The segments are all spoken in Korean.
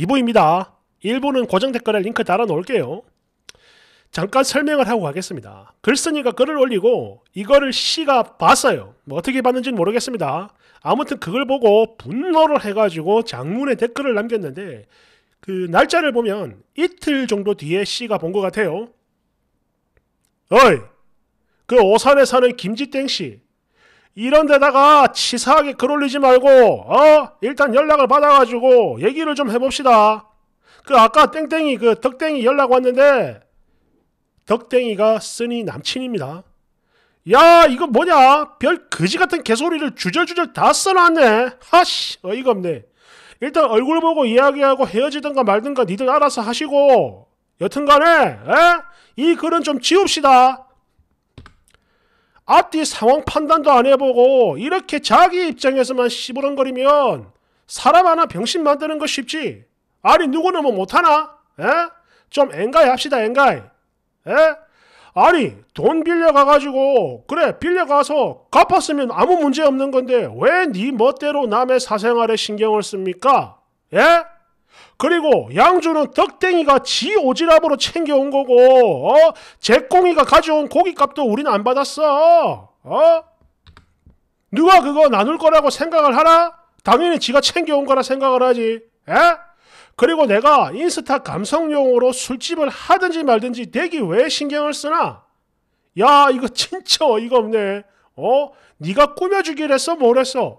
이보입니다. 일본은 고정 댓글에 링크 달아 놓을게요. 잠깐 설명을 하고 가겠습니다. 글쓴이가 글을 올리고 이거를 씨가 봤어요. 뭐 어떻게 봤는지는 모르겠습니다. 아무튼 그걸 보고 분노를 해가지고 장문의 댓글을 남겼는데 그 날짜를 보면 이틀 정도 뒤에 씨가 본 것 같아요. 어이! 그 오산에 사는 김지땡 씨, 이런 데다가 치사하게 글 올리지 말고 어 일단 연락을 받아가지고 얘기를 좀 해봅시다. 그 아까 땡땡이 그 덕땡이 연락 왔는데 덕땡이가 쓰니 남친입니다. 야 이거 뭐냐 별 거지 같은 개소리를 주절주절 다 써놨네. 하씨 어이가 없네. 일단 얼굴 보고 이야기하고 헤어지든가 말든가 니들 알아서 하시고 여튼간에 에? 이 글은 좀 지웁시다. 앞뒤 상황 판단도 안 해보고 이렇게 자기 입장에서만 시부렁거리면 사람 하나 병신 만드는 거 쉽지. 아니 누구는 뭐 못하나? 에? 좀 엥가이 합시다 엥가이. 에? 아니 돈 빌려가가지고 그래 빌려가서 갚았으면 아무 문제 없는 건데 왜 네 멋대로 남의 사생활에 신경을 씁니까? 예? 그리고 양주는 덕댕이가 지 오지랖으로 챙겨온 거고 어? 제꽁이가 가져온 고기값도 우리는 안 받았어. 어? 누가 그거 나눌 거라고 생각을 하나? 당연히 지가 챙겨온 거라 생각을 하지. 에? 그리고 내가 인스타 감성용으로 술집을 하든지 말든지 대기왜 신경을 쓰나? 야 이거 진짜 어이가 없네. 어? 네가 꾸며주기로 했어 뭘했어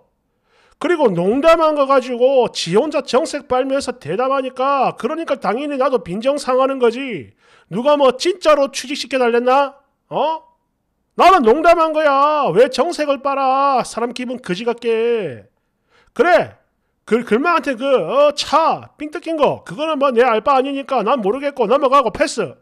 그리고 농담한 거 가지고 지 혼자 정색 발면서대답하니까 그러니까 당연히 나도 빈정 상하는 거지. 누가 뭐 진짜로 취직시켜 달랬나? 어? 나는 농담한 거야. 왜 정색을 빨아? 사람 기분 그지 같게. 그래. 그 글마한테 그차 어, 삥뜯긴 거 그거는 뭐 내 알바 아니니까 난 모르겠고 넘어가고 패스.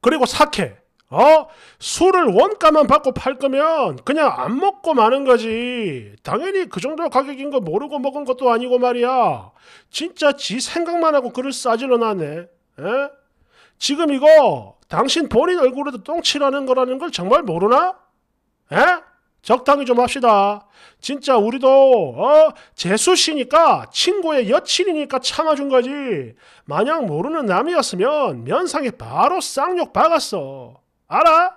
그리고 사케. 어? 술을 원가만 받고 팔 거면 그냥 안 먹고 마는 거지. 당연히 그 정도 가격인 거 모르고 먹은 것도 아니고 말이야. 진짜 지 생각만 하고 그을 싸질러 나네. 에? 지금 이거 당신 본인 얼굴에도 똥칠하는 거라는 걸 정말 모르나? 에? 적당히 좀 합시다. 진짜 우리도 어 재수 씨니까 친구의 여친이니까 참아준 거지. 만약 모르는 남이었으면 면상에 바로 쌍욕 박았어. 알아?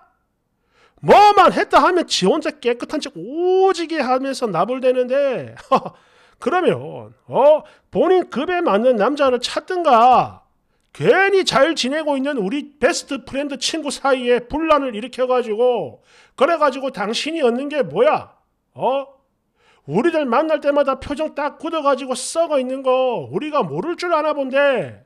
뭐만 했다 하면 지 혼자 깨끗한 척 오지게 하면서 나불대는데 그러면 어 본인 급에 맞는 남자를 찾든가 괜히 잘 지내고 있는 우리 베스트 프렌드 친구 사이에 분란을 일으켜가지고 그래가지고 당신이 얻는 게 뭐야? 어? 우리들 만날 때마다 표정 딱 굳어가지고 썩어 있는 거 우리가 모를 줄 아나 본데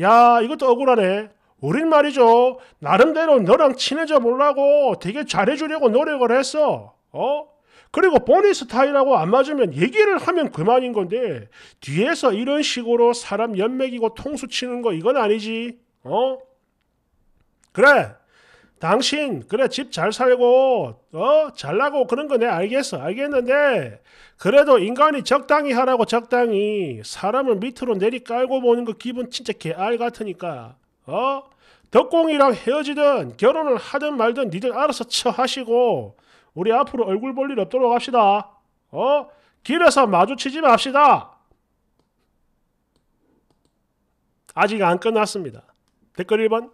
야 이것도 억울하네 우린 말이죠. 나름대로 너랑 친해져 보려고 되게 잘해주려고 노력을 했어. 어? 그리고 보니 스타일하고 안 맞으면 얘기를 하면 그만인 건데 뒤에서 이런 식으로 사람 연맥이고 통수 치는 거 이건 아니지. 어? 그래. 당신 그래 집 잘 살고 어 잘나고 그런 거 내 알겠어 알겠는데 그래도 인간이 적당히 하라고 적당히 사람을 밑으로 내리 깔고 보는 거 그 기분 진짜 개알 같으니까 어? 덕공이랑 헤어지든 결혼을 하든 말든 니들 알아서 처하시고 우리 앞으로 얼굴 볼 일 없도록 합시다. 어? 길에서 마주치지 맙시다. 아직 안 끝났습니다. 댓글 1번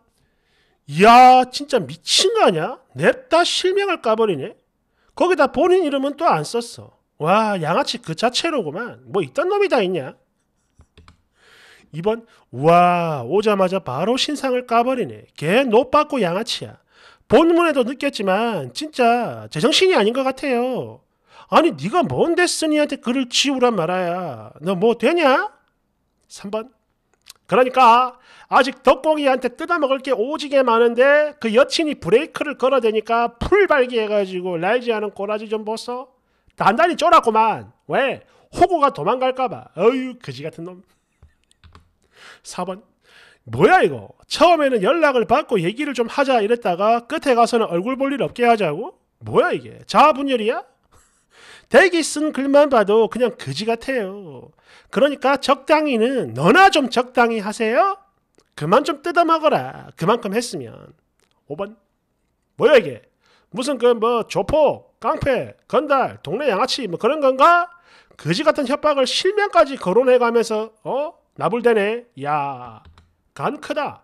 야 진짜 미친 거아냐야 냅다 실명을 까버리네? 거기다 본인 이름은 또 안 썼어. 와 양아치 그 자체로구만. 뭐 이딴 놈이 다 있냐? 2번 와 오자마자 바로 신상을 까버리네. 걔 노빠고 양아치야. 본문에도 느꼈지만 진짜 제정신이 아닌 것 같아요. 아니 네가 뭔데 쓰니한테 글을 지우란 말아야. 너 뭐 되냐? 3번 그러니까 아직 덕공이한테 뜯어먹을 게 오지게 많은데 그 여친이 브레이크를 걸어대니까 풀발기해가지고 날지 않은 꼬라지 좀 보소. 단단히 쫄았구만. 왜? 호구가 도망갈까봐. 어유 그지 같은 놈. 4번 뭐야 이거 처음에는 연락을 받고 얘기를 좀 하자 이랬다가 끝에 가서는 얼굴 볼 일 없게 하자고 뭐야 이게 자아분열이야? 대기 쓴 글만 봐도 그냥 그지 같아요 그러니까 적당히는 너나 좀 적당히 하세요 그만 좀 뜯어먹어라 그만큼 했으면 5번 뭐야 이게 무슨 그 뭐 조폭 깡패 건달 동네 양아치 뭐 그런 건가 그지 같은 협박을 실명까지 거론해가면서 어 나불대네. 야, 간 크다.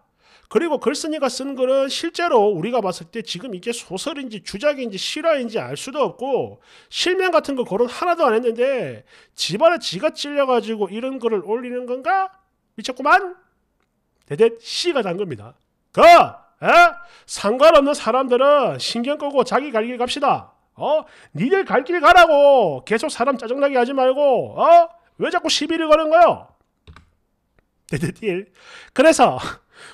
그리고 글쓴이가 쓴 글은 실제로 우리가 봤을 때 지금 이게 소설인지 주작인지 실화인지 알 수도 없고 실명 같은 거 거론 하나도 안 했는데 집안에 지가 찔려가지고 이런 글을 올리는 건가? 미쳤구만. 대대 씨가 단 겁니다. 그 에? 상관없는 사람들은 신경 끄고 자기 갈 길 갑시다. 어? 니들 갈 길 가라고 계속 사람 짜증나게 하지 말고 어? 왜 자꾸 시비를 거는 거요? 데드 딜. 그래서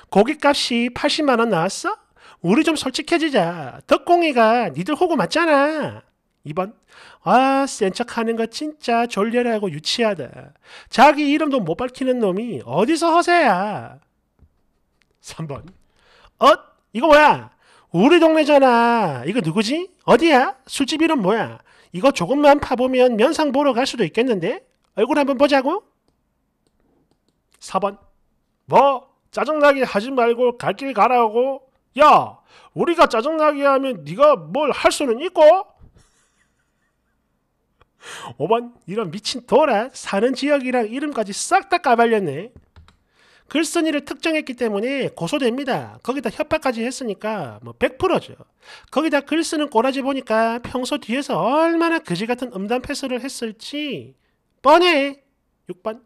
고깃값이 80만 원 나왔어? 우리 좀 솔직해지자. 덕공이가 니들 호구 맞잖아. 2번. 아, 센 척하는 거 진짜 졸렬하고 유치하다. 자기 이름도 못 밝히는 놈이 어디서 허세야. 3번. 어? 이거 뭐야? 우리 동네잖아. 이거 누구지? 어디야? 술집 이름 뭐야? 이거 조금만 파보면 면상 보러 갈 수도 있겠는데? 얼굴 한번 보자고? 4번 뭐 짜증나게 하지 말고 갈 길 가라고 야 우리가 짜증나게 하면 네가 뭘 할 수는 있고 5번 이런 미친 도라 사는 지역이랑 이름까지 싹 다 까발렸네 글쓴이를 특정했기 때문에 고소됩니다. 거기다 협박까지 했으니까 뭐 100%죠. 거기다 글 쓰는 꼬라지 보니까 평소 뒤에서 얼마나 그지 같은 음담 패스를 했을지 뻔해. 6번.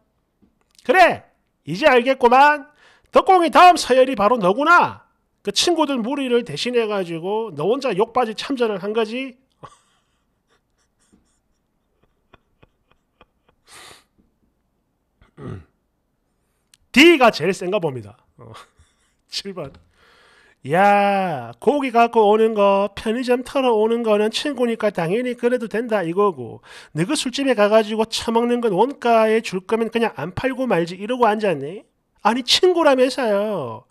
그래. 이제 알겠구만. 덕공이 다음 서열이 바로 너구나. 그 친구들 무리를 대신해가지고 너 혼자 욕받이 참전을 한 거지. 음. D가 제일 센가 봅니다. 어. 7번. 야 고기 갖고 오는 거 편의점 털어 오는 거는 친구니까 당연히 그래도 된다 이거고 너그 술집에 가가지고 처먹는 건 원가에 줄 거면 그냥 안 팔고 말지 이러고 앉았니 아니 친구라면서요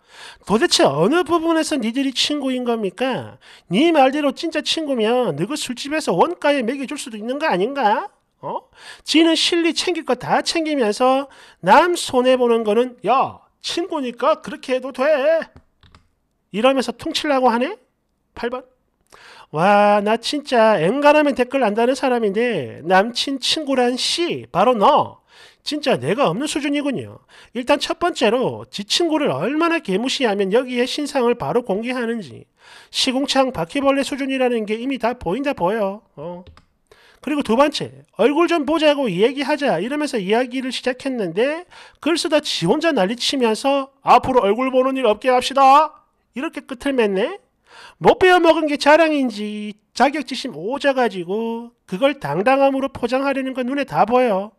도대체 어느 부분에서 니들이 친구인 겁니까 니 말대로 진짜 친구면 너그 술집에서 원가에 먹여줄 수도 있는 거 아닌가 어? 지는 실리 챙길 거 다 챙기면서 남 손해보는 거는 야 친구니까 그렇게 해도 돼 이러면서 퉁칠라고 하네? 8번. 와, 나 진짜 엥간하면 댓글 안다는 사람인데 남친 친구란 씨, 바로 너. 진짜 내가 없는 수준이군요. 일단 첫 번째로 지 친구를 얼마나 개무시하면 여기에 신상을 바로 공개하는지 시궁창 바퀴벌레 수준이라는 게 이미 다 보인다 보여. 어. 그리고 두 번째, 얼굴 좀 보자고 얘기하자 이러면서 이야기를 시작했는데 글 쓰다 지 혼자 난리치면서 앞으로 얼굴 보는 일 없게 합시다. 이렇게 끝을 맺네? 못 배워먹은 게 자랑인지 자격지심 오자 가지고 그걸 당당함으로 포장하려는 건 눈에 다 보여.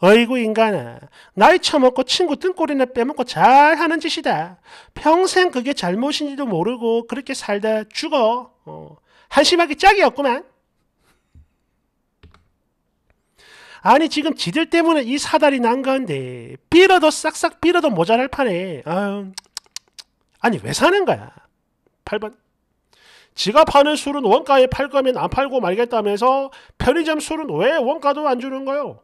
어이구 인간아 나이 처먹고 친구 등골이나 빼먹고 잘하는 짓이다. 평생 그게 잘못인지도 모르고 그렇게 살다 죽어. 어, 한심하게 짝이 었구만 아니 지금 지들 때문에 이 사달이 난 건데 빌어도 싹싹 빌어도 모자랄 판에 아유 아니 왜 사는 거야? 8번. 지가 파는 술은 원가에 팔 거면 안 팔고 말겠다면서 편의점 술은 왜 원가도 안 주는 거요?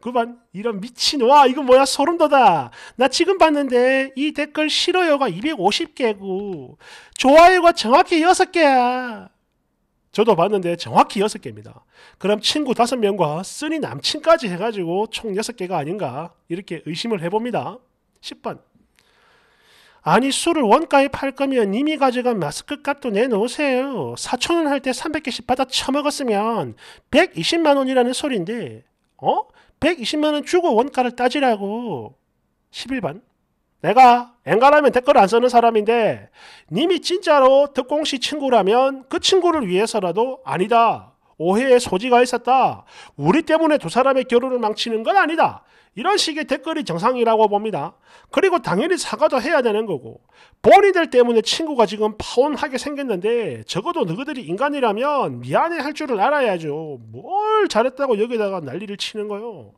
그만 이런 미친 와 이거 뭐야 소름 돋아 나 지금 봤는데 이 댓글 싫어요가 250개고 좋아요가 정확히 6개야 저도 봤는데 정확히 6개입니다 그럼 친구 5명과 쓰니 남친까지 해가지고 총 6개가 아닌가 이렇게 의심을 해봅니다 10번. 아니 술을 원가에 팔 거면 이미 가져간 마스크 값도 내놓으세요. 4천원 할 때 300개씩 받아 처먹었으면 120만 원이라는 소리인데 어? 120만 원 주고 원가를 따지라고. 11번. 내가 엔간하면 댓글 안 쓰는 사람인데 님이 진짜로 특공씨 친구라면 그 친구를 위해서라도 아니다. 오해의 소지가 있었다. 우리 때문에 두 사람의 결혼을 망치는 건 아니다. 이런 식의 댓글이 정상이라고 봅니다. 그리고 당연히 사과도 해야 되는 거고 본인들 때문에 친구가 지금 파혼하게 생겼는데 적어도 너희들이 인간이라면 미안해 할 줄을 알아야죠. 뭘 잘했다고 여기다가 난리를 치는 거요.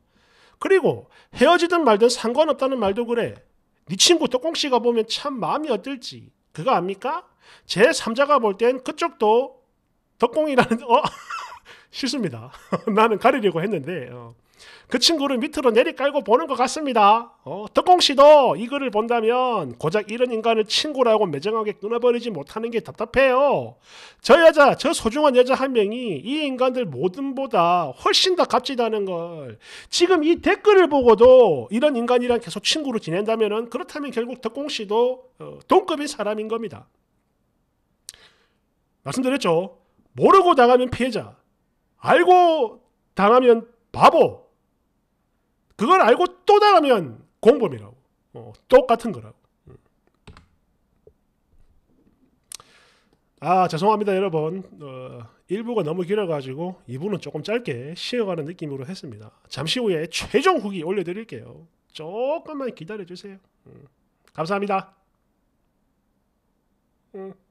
그리고 헤어지든 말든 상관없다는 말도 그래. 네 친구 떡공씨가 보면 참 마음이 어떨지 그거 압니까? 제3자가 볼 땐 그쪽도 덕공이라는 어? 싫습니다. 나는 가리려고 했는데 어. 그 친구를 밑으로 내리깔고 보는 것 같습니다. 어, 덕공 씨도 이 글을 본다면 고작 이런 인간을 친구라고 매정하게 끊어버리지 못하는 게 답답해요. 저 여자, 저 소중한 여자 한 명이 이 인간들 모든보다 훨씬 더 값지다는 걸 지금 이 댓글을 보고도 이런 인간이랑 계속 친구로 지낸다면 그렇다면 결국 덕공 씨도 어, 동급인 사람인 겁니다. 말씀드렸죠. 모르고 나가면 피해자, 알고 당하면 바보. 그걸 알고 또 당하면 공범이라고. 어, 똑같은 거라고. 음. 아 죄송합니다 여러분 어, 1부가 너무 길어가지고 2부는 조금 짧게 쉬어가는 느낌으로 했습니다 잠시 후에 최종 후기 올려드릴게요 조금만 기다려주세요 음, 감사합니다 음.